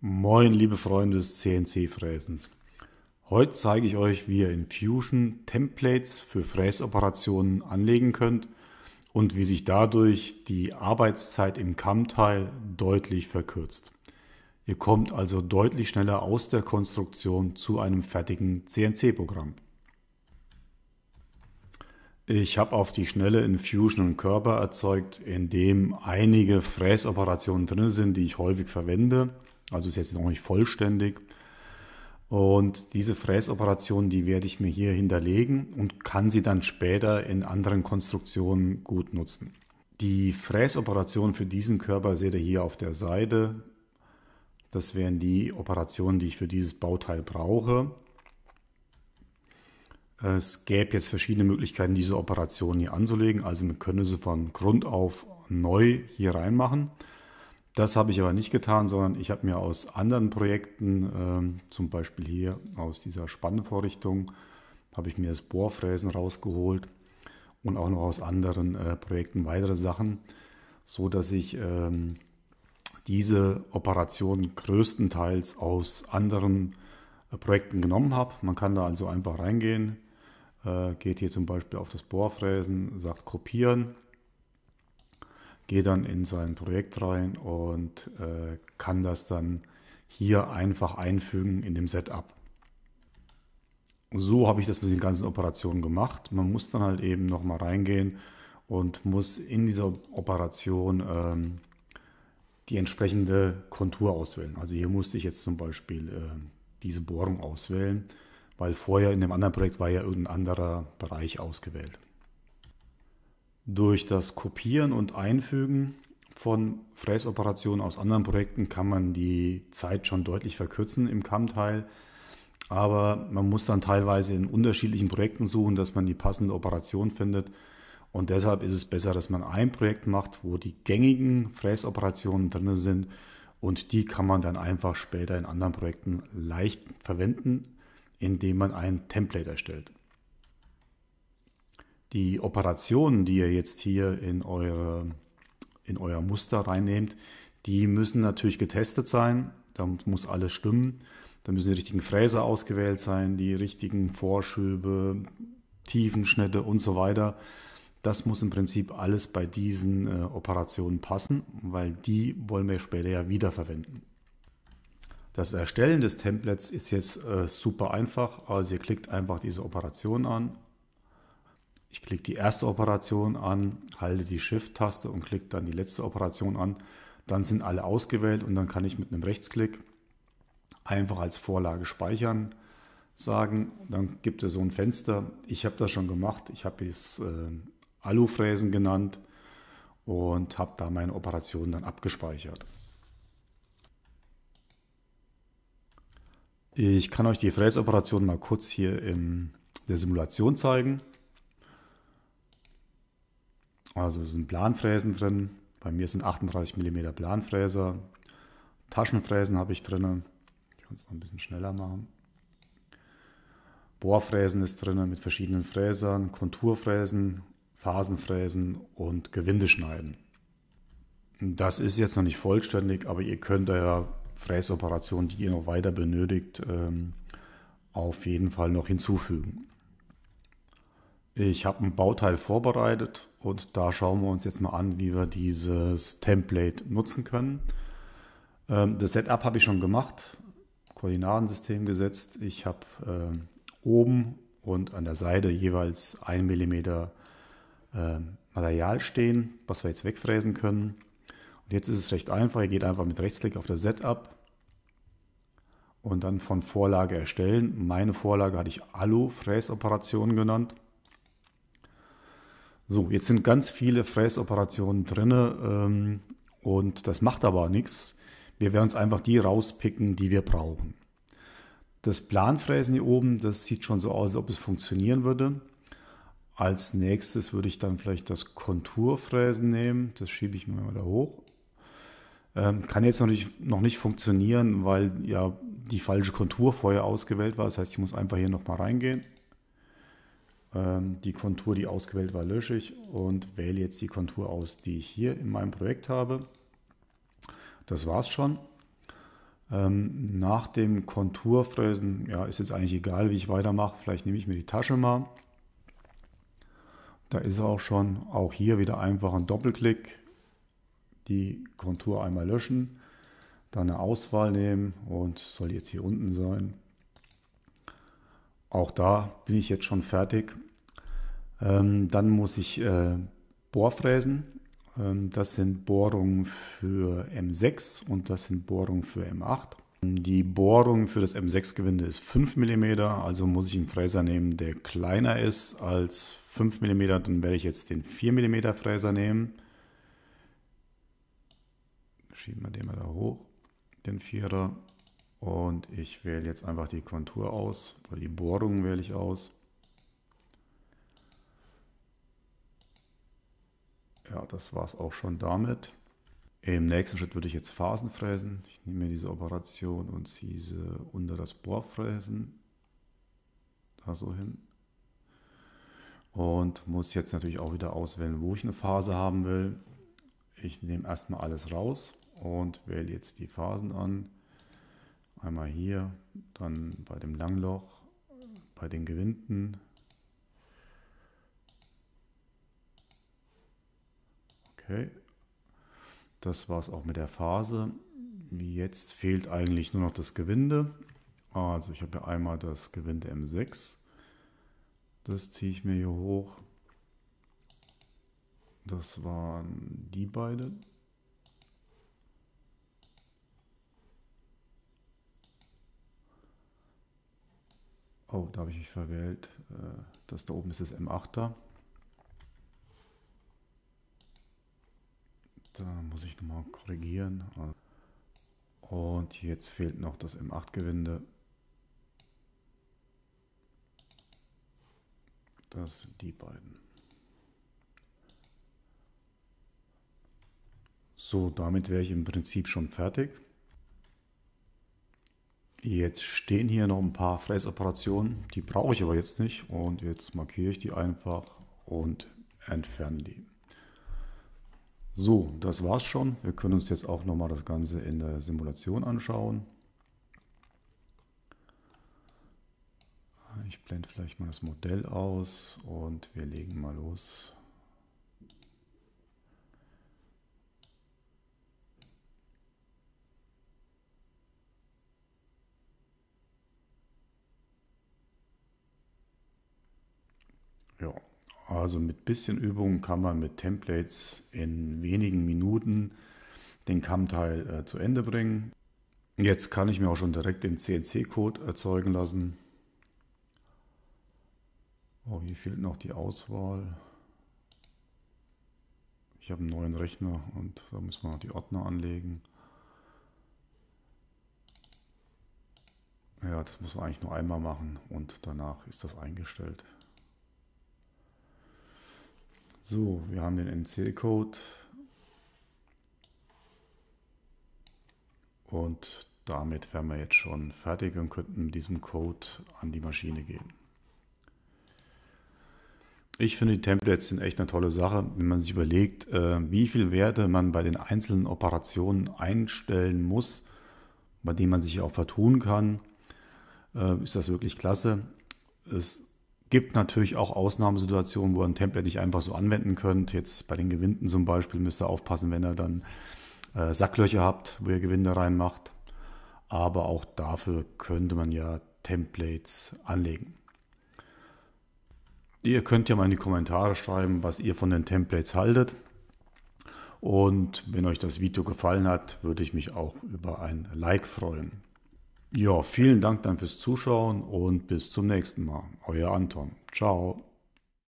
Moin, liebe Freunde des CNC-Fräsens. Heute zeige ich euch, wie ihr in Fusion Templates für Fräsoperationen anlegen könnt und wie sich dadurch die Arbeitszeit im Kammteil deutlich verkürzt. Ihr kommt also deutlich schneller aus der Konstruktion zu einem fertigen CNC-Programm. Ich habe auf die Schnelle in Fusion einen Körper erzeugt, in dem einige Fräsoperationen drin sind, die ich häufig verwende. Also ist jetzt noch nicht vollständig. Und diese Fräsoperation, die werde ich mir hier hinterlegen und kann sie dann später in anderen Konstruktionen gut nutzen. Die Fräsoperation für diesen Körper seht ihr hier auf der Seite. Das wären die Operationen, die ich für dieses Bauteil brauche. Es gäbe jetzt verschiedene Möglichkeiten, diese Operation hier anzulegen. Also man könnte sie von Grund auf neu hier reinmachen. machen. Das habe ich aber nicht getan, sondern ich habe mir aus anderen Projekten, ähm, zum Beispiel hier aus dieser Spannvorrichtung, habe ich mir das Bohrfräsen rausgeholt und auch noch aus anderen äh, Projekten weitere Sachen, so dass ich ähm, diese Operation größtenteils aus anderen äh, Projekten genommen habe. Man kann da also einfach reingehen, äh, geht hier zum Beispiel auf das Bohrfräsen, sagt kopieren gehe dann in sein Projekt rein und äh, kann das dann hier einfach einfügen in dem Setup. So habe ich das mit den ganzen Operationen gemacht. Man muss dann halt eben nochmal reingehen und muss in dieser Operation ähm, die entsprechende Kontur auswählen. Also hier musste ich jetzt zum Beispiel äh, diese Bohrung auswählen, weil vorher in dem anderen Projekt war ja irgendein anderer Bereich ausgewählt. Durch das Kopieren und Einfügen von Fräsoperationen aus anderen Projekten kann man die Zeit schon deutlich verkürzen im Kammteil. Aber man muss dann teilweise in unterschiedlichen Projekten suchen, dass man die passende Operation findet. Und deshalb ist es besser, dass man ein Projekt macht, wo die gängigen Fräsoperationen drin sind. Und die kann man dann einfach später in anderen Projekten leicht verwenden, indem man ein Template erstellt die Operationen, die ihr jetzt hier in, eure, in euer Muster reinnehmt, die müssen natürlich getestet sein. Da muss alles stimmen. Da müssen die richtigen Fräser ausgewählt sein, die richtigen Vorschübe, Tiefenschnitte und so weiter. Das muss im Prinzip alles bei diesen äh, Operationen passen, weil die wollen wir später ja wiederverwenden. Das Erstellen des Templates ist jetzt äh, super einfach. Also ihr klickt einfach diese Operation an ich klicke die erste Operation an, halte die Shift-Taste und klicke dann die letzte Operation an. Dann sind alle ausgewählt und dann kann ich mit einem Rechtsklick einfach als Vorlage speichern sagen. Dann gibt es so ein Fenster. Ich habe das schon gemacht. Ich habe es äh, Alufräsen genannt und habe da meine Operation dann abgespeichert. Ich kann euch die Fräsoperation mal kurz hier in der Simulation zeigen. Also sind Planfräsen drin. Bei mir sind 38 mm Planfräser. Taschenfräsen habe ich drin. Ich kann es noch ein bisschen schneller machen. Bohrfräsen ist drin mit verschiedenen Fräsern, Konturfräsen, Phasenfräsen und Gewindeschneiden. Das ist jetzt noch nicht vollständig, aber ihr könnt ja Fräsoperationen, die ihr noch weiter benötigt, ähm, auf jeden Fall noch hinzufügen. Ich habe ein Bauteil vorbereitet und da schauen wir uns jetzt mal an, wie wir dieses Template nutzen können. Ähm, das Setup habe ich schon gemacht, Koordinatensystem gesetzt. Ich habe äh, oben und an der Seite jeweils 1 mm äh, Material stehen, was wir jetzt wegfräsen können. Und jetzt ist es recht einfach, ihr geht einfach mit Rechtsklick auf das Setup und dann von Vorlage erstellen. Meine Vorlage hatte ich Alu-Fräsoperation genannt. So, jetzt sind ganz viele Fräsoperationen drin ähm, und das macht aber nichts. Wir werden uns einfach die rauspicken, die wir brauchen. Das Planfräsen hier oben, das sieht schon so aus, als ob es funktionieren würde. Als nächstes würde ich dann vielleicht das Konturfräsen nehmen. Das schiebe ich mir mal da hoch. Ähm, kann jetzt noch nicht, noch nicht funktionieren, weil ja die falsche Kontur vorher ausgewählt war. Das heißt, ich muss einfach hier nochmal reingehen ähm, die Kontur, die ausgewählt war, lösche ich und wähle jetzt die Kontur aus, die ich hier in meinem Projekt habe. Das war's schon. Ähm, nach dem Konturfräsen ja, ist es eigentlich egal, wie ich weitermache. Vielleicht nehme ich mir die Tasche mal. Da ist er auch schon. Auch hier wieder einfach ein Doppelklick. Die Kontur einmal löschen. Dann eine Auswahl nehmen und soll jetzt hier unten sein auch da bin ich jetzt schon fertig. Ähm, dann muss ich äh, Bohrfräsen. Ähm, das sind Bohrungen für M6 und das sind Bohrungen für M8. Ähm, die Bohrung für das M6-Gewinde ist 5 mm, also muss ich einen Fräser nehmen, der kleiner ist als 5 mm. Dann werde ich jetzt den 4 mm Fräser nehmen. Schieben wir den mal da hoch, den 4er. Und ich wähle jetzt einfach die Kontur aus, oder die Bohrung wähle ich aus. Ja, das war es auch schon damit. Im nächsten Schritt würde ich jetzt Phasen fräsen. Ich nehme mir diese Operation und ziehe sie unter das Bohrfräsen. Da so hin. Und muss jetzt natürlich auch wieder auswählen, wo ich eine Phase haben will. Ich nehme erstmal alles raus und wähle jetzt die Phasen an Einmal hier, dann bei dem Langloch, bei den Gewinden. Okay, das war es auch mit der Phase. Jetzt fehlt eigentlich nur noch das Gewinde. Also ich habe ja einmal das Gewinde M6. Das ziehe ich mir hier hoch. Das waren die beiden. Oh, da habe ich mich verwählt. Äh, das da oben ist das M8 da. Da muss ich nochmal korrigieren. Und jetzt fehlt noch das M8-Gewinde. Das sind die beiden. So, damit wäre ich im Prinzip schon fertig. Jetzt stehen hier noch ein paar Fräsoperationen, die brauche ich aber jetzt nicht und jetzt markiere ich die einfach und entferne die. So, das war's schon. Wir können uns jetzt auch noch mal das Ganze in der Simulation anschauen. Ich blende vielleicht mal das Modell aus und wir legen mal los. Ja, also mit bisschen Übung kann man mit Templates in wenigen Minuten den Kammteil äh, zu Ende bringen. Jetzt kann ich mir auch schon direkt den CNC-Code erzeugen lassen. Oh, hier fehlt noch die Auswahl. Ich habe einen neuen Rechner und da müssen wir noch die Ordner anlegen. Ja, das muss man eigentlich nur einmal machen und danach ist das eingestellt. So, wir haben den NC-Code. Und damit wären wir jetzt schon fertig und könnten mit diesem Code an die Maschine gehen. Ich finde, die Templates sind echt eine tolle Sache, wenn man sich überlegt, äh, wie viele Werte man bei den einzelnen Operationen einstellen muss, bei denen man sich auch vertun kann. Äh, ist das wirklich klasse? Es Gibt natürlich auch Ausnahmesituationen, wo ihr ein Template nicht einfach so anwenden könnt. Jetzt bei den Gewinden zum Beispiel müsst ihr aufpassen, wenn ihr dann äh, Sacklöcher habt, wo ihr Gewinde reinmacht. Aber auch dafür könnte man ja Templates anlegen. Ihr könnt ja mal in die Kommentare schreiben, was ihr von den Templates haltet. Und wenn euch das Video gefallen hat, würde ich mich auch über ein Like freuen. Ja, vielen Dank dann fürs Zuschauen und bis zum nächsten Mal. Euer Anton. Ciao.